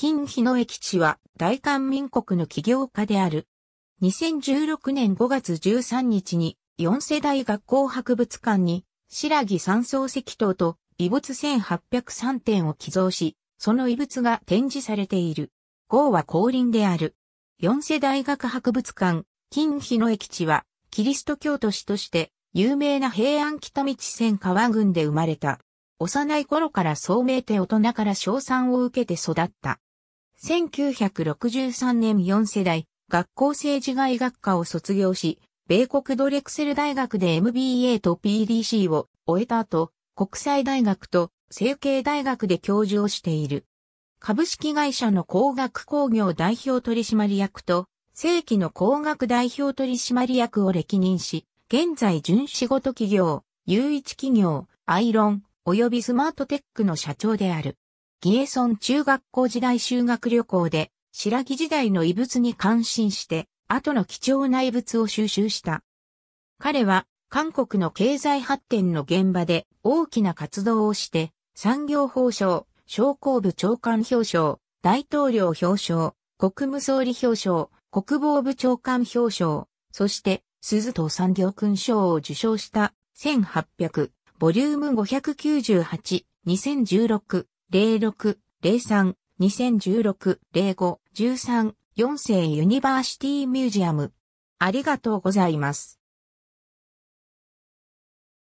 金日野駅地は大韓民国の起業家である。2016年5月13日に4世代学校博物館に白木三層石塔と遺物1803点を寄贈し、その遺物が展示されている。号は降臨である。4世代学博物館、金日野駅地はキリスト教都市として有名な平安北道線川郡で生まれた。幼い頃から聡明手大人から称賛を受けて育った。1963年4世代、学校政治外学科を卒業し、米国ドレクセル大学で MBA と PDC を終えた後、国際大学と成形大学で教授をしている。株式会社の工学工業代表取締役と、正規の工学代表取締役を歴任し、現在準仕事企業、有一企業、アイロン、及びスマートテックの社長である。ギエソン中学校時代修学旅行で、白木時代の遺物に感心して、後の貴重な遺物を収集した。彼は、韓国の経済発展の現場で大きな活動をして、産業法省、商工部長官表彰、大統領表彰、国務総理表彰、国防部長官表彰、そして、鈴と産業勲章を受賞した、1800、ボリューム598、2016 06、03、2016、05、13、4世ユニバーシティミュージアム。ありがとうございます。